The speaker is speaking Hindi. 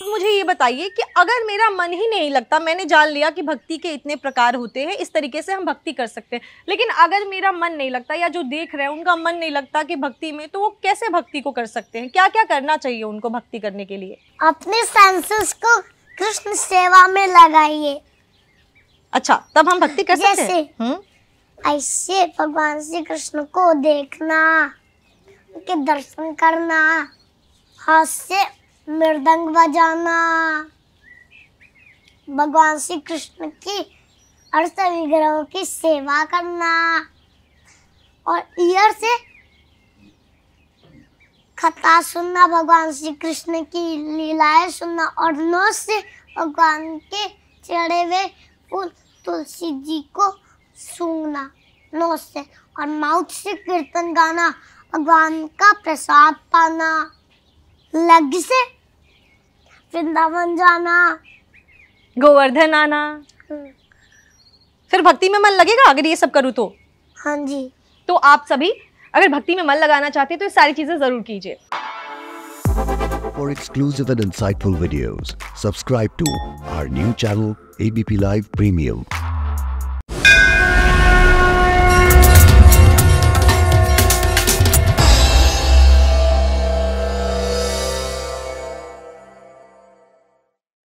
तो मुझे ये बताइए कि अगर मेरा मन ही नहीं लगता मैंने जान लिया कि भक्ति के इतने प्रकार होते हैं इस तरीके से हम भक्ति कर सकते हैं लेकिन अगर मेरा मन नहीं लगता या जो देख रहे हैं उनका मन नहीं लगता कि भक्ति में तो वो कैसे भक्ति को कर सकते हैं क्या क्या करना चाहिए उनको भक्ति करने के लिए अपने सेंसेस को कृष्ण सेवा में लगाइए अच्छा तब हम भक्ति कर सकते हैं हम्म। ऐसे भगवान श्री कृष्ण को देखना उनके दर्शन करना हाथ से मृदंग बजाना भगवान श्री कृष्ण की अर्थ विग्रहों की सेवा करना और ईयर से कथा सुनना भगवान श्री कृष्ण की लीलाएं सुनना और नोज से भगवान के चढ़े हुए फूल तुलसी जी को सूंघना नोज से और माउथ से कीर्तन गाना भगवान का प्रसाद पाना लग से वृंदावन जाना गोवर्धन आना फिर भक्ति में मन लगेगा अगर ये सब करूँ तो हाँ जी तो आप सभी अगर भक्ति में मन लगाना चाहते हैं तो ये सारी चीजें जरूर कीजिए For exclusive and insightful videos, subscribe to our new channel ABP Live Premium.